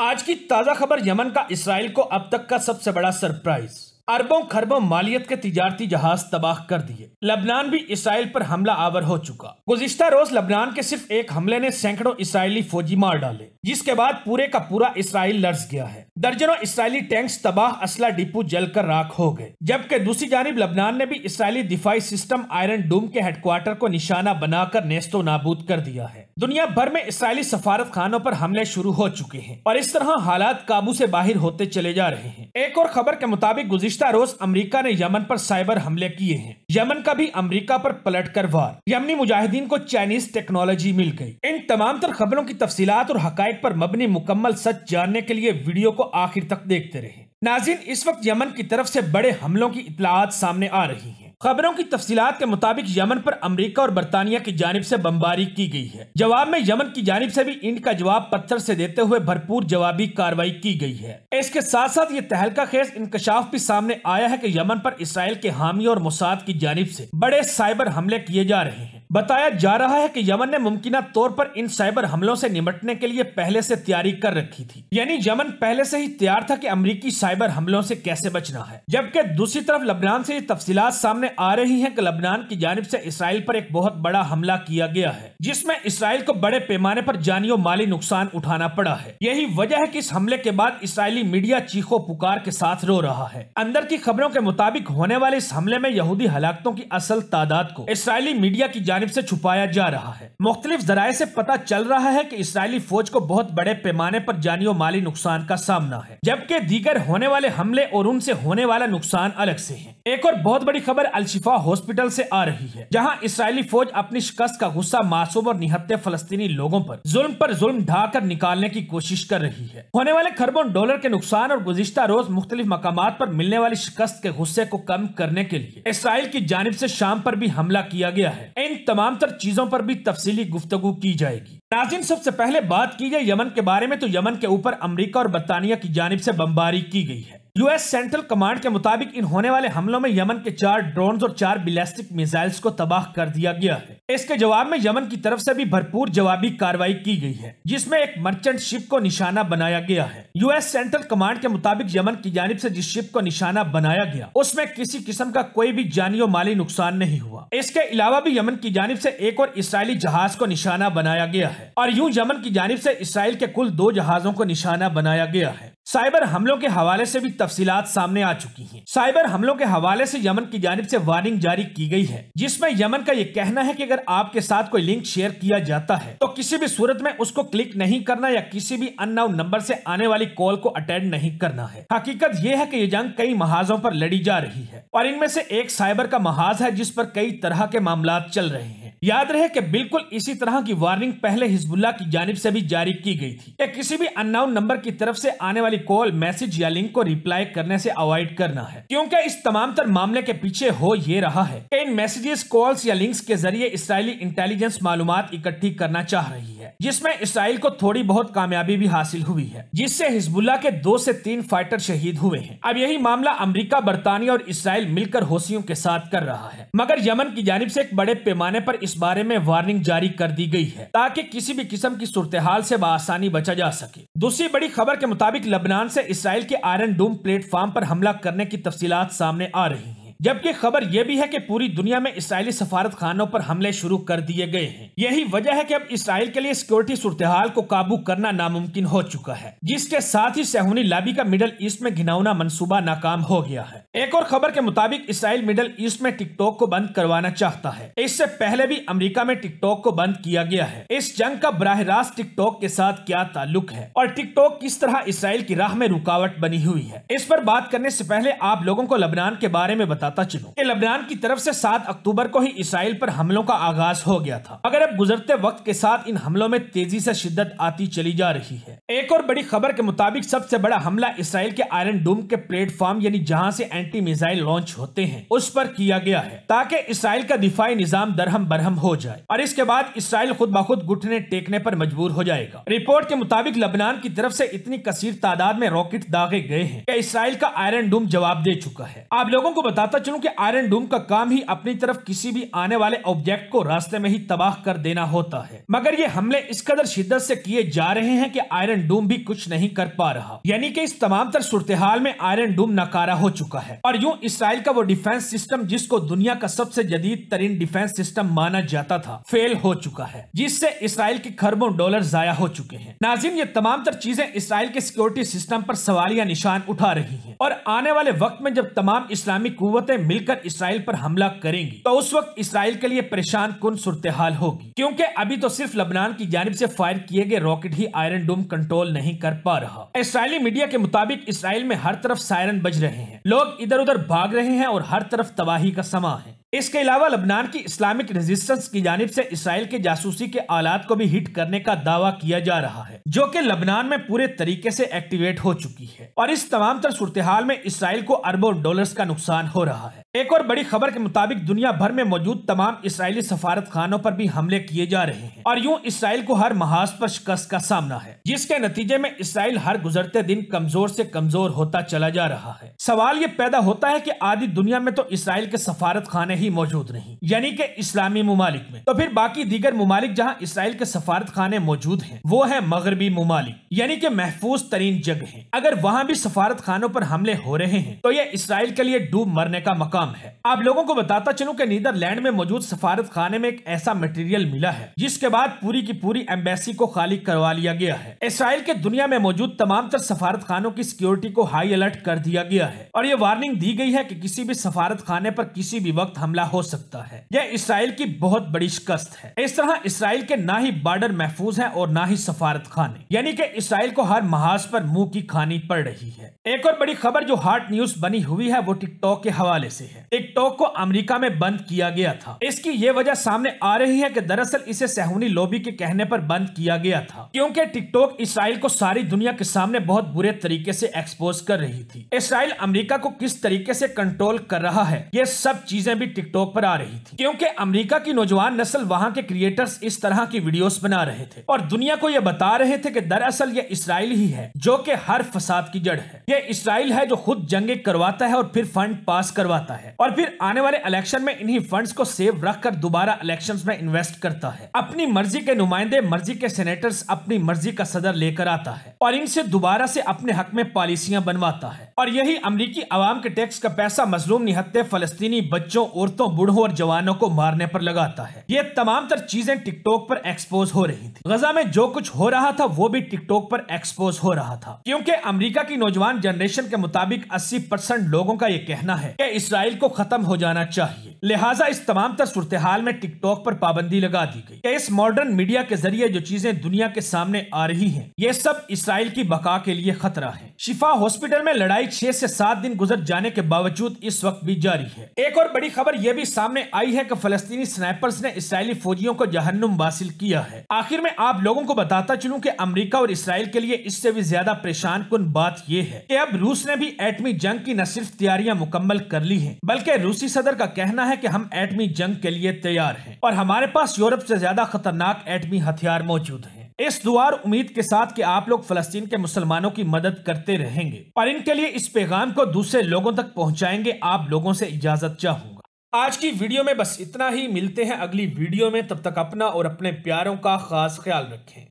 आज की ताजा खबर यमन का इसराइल को अब तक का सबसे बड़ा सरप्राइज अरबों खरबों मालियत के तिजारती जहाज तबाह कर दिए लबनान भी इसराइल पर हमला आवर हो चुका गुजश्ता रोज लबनान के सिर्फ एक हमले ने सैकड़ों इसराइली फौजी मार डाले जिसके बाद पूरे का पूरा इसराइल लर्ज गया है दर्जनों इसराइली टैंक्स तबाह असला डिपो जलकर राख हो गए जबकि दूसरी जानब लबनान ने भी इसराइली दिफाई सिस्टम आयरन डूम के हेडक्वार्टर को निशाना बनाकर नेस्तो नाबूद कर दिया है दुनिया भर में इसराइली सफारत खानों पर हमले शुरू हो चुके हैं और इस तरह हालात काबू से बाहर होते चले जा रहे हैं एक और खबर के मुताबिक गुजश्ता रोज अमेरिका ने यमन पर साइबर हमले किए हैं यमन का भी अमेरिका पर पलट कर वार यमनी मुजाहिदीन को चाइनीज टेक्नोलॉजी मिल गई इन तमाम तर खबरों की तफसीत और हक पर मबनी मुकम्मल सच जानने के लिए वीडियो को आखिर तक देखते रहे नाजिन इस वक्त यमन की तरफ ऐसी बड़े हमलों की इतलाहत सामने आ रही है खबरों की तफसीत के मुताबिक यमन पर अमरीका और बरतानिया की जानब से बमबारी की गई है जवाब में यमन की जानब से भी इंड का जवाब पत्थर से देते हुए भरपूर जवाबी कार्रवाई की गई है इसके साथ साथ ये तहलका खेज इंकशाफ भी सामने आया है की यमन पर इसराइल के हामी और मुसाद की जानब से बड़े साइबर हमले किए जा रहे हैं बताया जा रहा है कि यमन ने मुमकिन तौर पर इन साइबर हमलों से निपटने के लिए पहले से तैयारी कर रखी थी यानी यमन पहले से ही तैयार था कि अमरीकी साइबर हमलों से कैसे बचना है जबकि दूसरी तरफ लबनान से ये तफसीलात सामने आ रही है कि लबनान की जानब से इसराइल पर एक बहुत बड़ा हमला किया गया है जिसमे इसराइल को बड़े पैमाने पर जानियों माली नुकसान उठाना पड़ा है यही वजह है की इस हमले के बाद इसराइली मीडिया चीखो पुकार के साथ रो रहा है अंदर की खबरों के मुताबिक होने वाले इस हमले में यहूदी हलाकतों की असल तादाद को इसराइली मीडिया की जानब जानब ऐसी छुपाया जा रहा है मुख्तलिफ जराये ऐसी पता चल रहा है की इसराइली फौज को बहुत बड़े पैमाने आरोप जानी और माली नुकसान का सामना है जबकि दीगर होने वाले हमले और उनसे होने वाला नुकसान अलग ऐसी है एक और बहुत बड़ी खबर अलशिफा हॉस्पिटल से आ रही है जहां इसराइली फौज अपनी शिकस्त का गुस्सा मासूम और निहत्ते फलस्तीनी लोगों पर जुल्म पर जुल्म ढाकर निकालने की कोशिश कर रही है होने वाले खरबों डॉलर के नुकसान और गुजश्ता रोज मुख्तलिफ मकाम पर मिलने वाली शिकस्त के गुस्से को कम करने के लिए इसराइल की जानब ऐसी शाम आरोप भी हमला किया गया है इन तमाम तर चीजों आरोप भी तफसी गुफ्तगु की जाएगी नाजिम सबसे पहले बात की जाए यमन के बारे में तो यमन के ऊपर अमरीका और बरतानिया की जानब ऐसी बमबारी की गयी है यूएस सेंट्रल कमांड के मुताबिक इन होने वाले हमलों में यमन के चार ड्रोन और चार बिलेस्टिक मिसाइल्स को तबाह कर दिया गया है इसके जवाब में यमन की तरफ से भी भरपूर जवाबी कार्रवाई की गई है जिसमें एक मर्चेंट शिप को निशाना बनाया गया है यूएस सेंट्रल कमांड के मुताबिक यमन की जानब ऐसी जिस शिप को निशाना बनाया गया उसमें किसी किस्म का कोई भी जानी और माली नुकसान नहीं हुआ इसके अलावा भी यमन की जानब ऐसी एक और इसराइली जहाज को निशाना बनाया गया है और यूँ यमन की जानब ऐसी इसराइल के कुल दो जहाजों को निशाना बनाया गया है साइबर हमलों के हवाले से भी तफसीलात सामने आ चुकी हैं साइबर हमलों के हवाले से यमन की जानब से वार्निंग जारी की गई है जिसमें यमन का ये कहना है कि अगर आपके साथ कोई लिंक शेयर किया जाता है तो किसी भी सूरत में उसको क्लिक नहीं करना या किसी भी अननाउन नंबर से आने वाली कॉल को अटेंड नहीं करना है हकीकत ये है की ये जंग कई महाजों पर लड़ी जा रही है और इनमें से एक साइबर का महाज है जिस पर कई तरह के मामला चल रहे हैं याद रहे कि बिल्कुल इसी तरह की वार्निंग पहले हिजबुल्ला की जानब से भी जारी की गई थी या किसी भी अननाउन नंबर की तरफ से आने वाली कॉल मैसेज या लिंक को रिप्लाई करने से अवॉइड करना है क्योंकि इस तमाम तर मामले के पीछे हो ये रहा है कि इन मैसेजेस कॉल्स या लिंक्स के जरिए इसराइली इंटेलिजेंस मालूम इकट्ठी करना चाह रही है जिसमे इसराइल को थोड़ी बहुत कामयाबी भी हासिल हुई है जिससे हिजबुल्ला के दो ऐसी तीन फाइटर शहीद हुए हैं अब यही मामला अमरीका बरतानिया और इसराइल मिलकर होशियों के साथ कर रहा है मगर यमन की जानब ऐसी एक बड़े पैमाने आरोप बारे में वार्निंग जारी कर दी गई है ताकि किसी भी किस्म की सूरत हाल ऐसी बसानी बचा जा सके दूसरी बड़ी खबर के मुताबिक लबनान ऐसी इसराइल के आयरन डूम प्लेटफार्म आरोप हमला करने की तफसीत सामने आ रही है जबकि खबर ये भी है कि पूरी दुनिया में इसराइली सफारत खानों पर हमले शुरू कर दिए गए हैं यही वजह है कि अब इसराइल के लिए सिक्योरिटी सूरत हाल को काबू करना नामुमकिन हो चुका है जिसके साथ ही सहूनी लाबी का मिडल ईस्ट में घिनौना मनसूबा नाकाम हो गया है एक और खबर के मुताबिक इसराइल मिडल ईस्ट में टिकटॉक को बंद करवाना चाहता है इससे पहले भी अमेरिका में टिकटॉक को बंद किया गया है इस जंग का बराह रास्त टिकटॉक के साथ क्या ताल्लुक है और टिकटॉक किस तरह इसराइल की राह में रुकावट बनी हुई है इस पर बात करने से पहले आप लोगों को लबनान के बारे में बताता चलो की लबनान की तरफ ऐसी सात अक्टूबर को ही इसराइल आरोप हमलों का आगाज हो गया था अगर अब गुजरते वक्त के साथ इन हमलों में तेजी ऐसी शिद्दत आती चली जा रही है एक और बड़ी खबर के मुताबिक सबसे बड़ा हमला इसराइल के आयरन डूम के प्लेटफॉर्म यानी जहाँ ऐसी एंटी मिसाइल लॉन्च होते हैं उस पर किया गया है ताकि इसराइल का दिफाई निजाम दरहम बरहम हो जाए और इसके बाद इसराइल खुद ब खुद घुटने टेकने पर मजबूर हो जाएगा रिपोर्ट के मुताबिक लबनान की तरफ ऐसी इतनी कसीर तादाद में रॉकेट दागे गए हैं कि इसराइल का आयरन डूम जवाब दे चुका है आप लोगों को बताता चलूँ की आयरन डूम का काम ही अपनी तरफ किसी भी आने वाले ऑब्जेक्ट को रास्ते में ही तबाह कर देना होता है मगर ये हमले इस कदर शिद्दत से किए जा रहे हैं कि आयरन डूम भी कुछ नहीं कर पा रहा यानी कि इस तमाम तर सूरत हाल में आयरन डूम नकारा हो चुका है है और यूं इसराइल का वो डिफेंस सिस्टम जिसको दुनिया का सबसे जदीद तरीन डिफेंस सिस्टम माना जाता था फेल हो चुका है जिससे इसराइल के खरबों डॉलर जाया हो चुके हैं नाजिम ये तमाम तर चीजें इसराइल के सिक्योरिटी सिस्टम पर सवालिया निशान उठा रही है और आने वाले वक्त में जब तमाम इस्लामी कुतें मिलकर इसराइल पर हमला करेंगी तो उस वक्त इसराइल के लिए परेशान कन सूरत हाल होगी क्योंकि अभी तो सिर्फ लबनान की जानब ऐसी फायर किए गए रॉकेट ही आयरन डोम कंट्रोल नहीं कर पा रहा इसराइली मीडिया के मुताबिक इसराइल में हर तरफ सायरन बज रहे हैं लोग इधर उधर भाग रहे हैं और हर तरफ तबाही का समा है इसके अलावा लबनान की इस्लामिक रेजिस्टेंस की जानब से इसराइल के जासूसी के आलात को भी हिट करने का दावा किया जा रहा है जो कि लबनान में पूरे तरीके से एक्टिवेट हो चुकी है और इस तमाम तर सूरत हाल में इसराइल को अरबों डॉलर्स का नुकसान हो रहा है एक और बड़ी खबर के मुताबिक दुनिया भर में मौजूद तमाम इसराइली सफारत खानों पर भी हमले किए जा रहे हैं और यूँ इसराइल को हर महाज पर शिकस्त का सामना है जिसके नतीजे में इसराइल हर गुजरते दिन कमजोर से कमजोर होता चला जा रहा है सवाल ये पैदा होता है की आधी दुनिया में तो इसराइल के सफारत खाने भी मौजूद नहीं यानी कि इस्लामी ममालिक में तो फिर बाकी दीगर ममालिक जहाँ इसराइल के सफारत खाने मौजूद है वो है मगरबी ममालिक यानी कि महफूज तरीन जगह है अगर वहाँ भी सफारत खानों पर हमले हो रहे हैं तो यह इसराइल के लिए डूब मरने का मकाम है आप लोगों को बताता चलूँ की नीदरलैंड में मौजूद सफारत खाने में एक ऐसा मटेरियल मिला है जिसके बाद पूरी की पूरी एम्बेसी को खाली करवा लिया गया है इसराइल के दुनिया में मौजूद तमाम तर सफारत खानों की सिक्योरिटी को हाई अलर्ट कर दिया गया है और ये वार्निंग दी गई है कि किसी भी सफारत खाने पर किसी भी वक्त हम हमला हो सकता है यह इसराइल की बहुत बड़ी शिकस्त है इस तरह इसराइल के ना ही बॉर्डर महफूज है और ना ही सफारत खाने यानी कि इसराइल को हर महाज पर मुंह की खानी पड़ रही है एक और बड़ी खबर जो हार्ट न्यूज बनी हुई है वो टिकटॉक के हवाले ऐसी है टिकटॉक को अमरीका में बंद किया गया था इसकी ये वजह सामने आ रही है की दरअसल इसे सहूनी लोबी के कहने आरोप बंद किया गया था क्यूँकी टिकटॉक इसराइल को सारी दुनिया के सामने बहुत बुरे तरीके ऐसी एक्सपोज कर रही थी इसराइल अमरीका को किस तरीके ऐसी कंट्रोल कर रहा है ये सब चीजें भी टिकटॉक पर आ रही थी क्योंकि अमेरिका की नौजवान नस्ल वहां के क्रिएटर्स इस तरह की वीडियोस बना रहे थे और दुनिया को यह बता रहे थे कि दरअसल ये इसराइल ही है जो कि हर फसाद की जड़ है ये इसराइल है जो खुद जंगे करवाता है और फिर फंड पास करवाता है और फिर आने वाले इलेक्शन में इन्हीं फंड को सेव रख कर दोबारा इलेक्शन में इन्वेस्ट करता है अपनी मर्जी के नुमाइंदे मर्जी के सेनेटर्स अपनी मर्जी का सदर लेकर आता है और इनसे दोबारा से अपने हक में पॉलिसियाँ बनवाता है और यही अमरीकी आवाम के टैक्स का पैसा मजलूम निहत्ते फलस्तीनी बच्चों औरतों बूढ़ों और जवानों को मारने पर लगाता है ये तमाम तर चीजें टिकटॉक पर एक्सपोज हो रही थी गजा में जो कुछ हो रहा था वो भी टिकटॉक पर एक्सपोज हो रहा था क्योंकि अमरीका की नौजवान जनरेशन के मुताबिक अस्सी परसेंट लोगों का ये कहना है की इसराइल को खत्म हो जाना चाहिए लिहाजा इस तमाम तर सूरत हाल में टिकटॉक पर पाबंदी लगा दी गई इस मॉडर्न मीडिया के जरिए जो चीजें दुनिया के सामने आ रही है ये सब इसराइल की बका के लिए खतरा है शिफा हॉस्पिटल में लड़ाई लड़ाई छह से सात दिन गुजर जाने के बावजूद इस वक्त भी जारी है एक और बड़ी खबर यह भी सामने आई है कि फलस्तीनी स्नाइपर्स ने इसराइली फौजियों को जहन्नुम हासिल किया है आखिर में आप लोगों को बताता चलूं कि अमेरिका और इसराइल के लिए इससे भी ज्यादा परेशान कुन बात यह है कि अब रूस ने भी एटमी जंग की न सिर्फ तैयारियां मुकम्मल कर ली है बल्कि रूसी सदर का कहना है कि हम एटमी जंग के लिए तैयार है और हमारे पास यूरोप से ज्यादा खतरनाक एटमी हथियार मौजूद है इस दुआर उम्मीद के साथ कि आप लोग फलस्तीन के मुसलमानों की मदद करते रहेंगे और इनके लिए इस पैगाम को दूसरे लोगों तक पहुंचाएंगे आप लोगों से इजाजत चाहूंगा आज की वीडियो में बस इतना ही मिलते हैं अगली वीडियो में तब तक अपना और अपने प्यारों का खास ख्याल रखें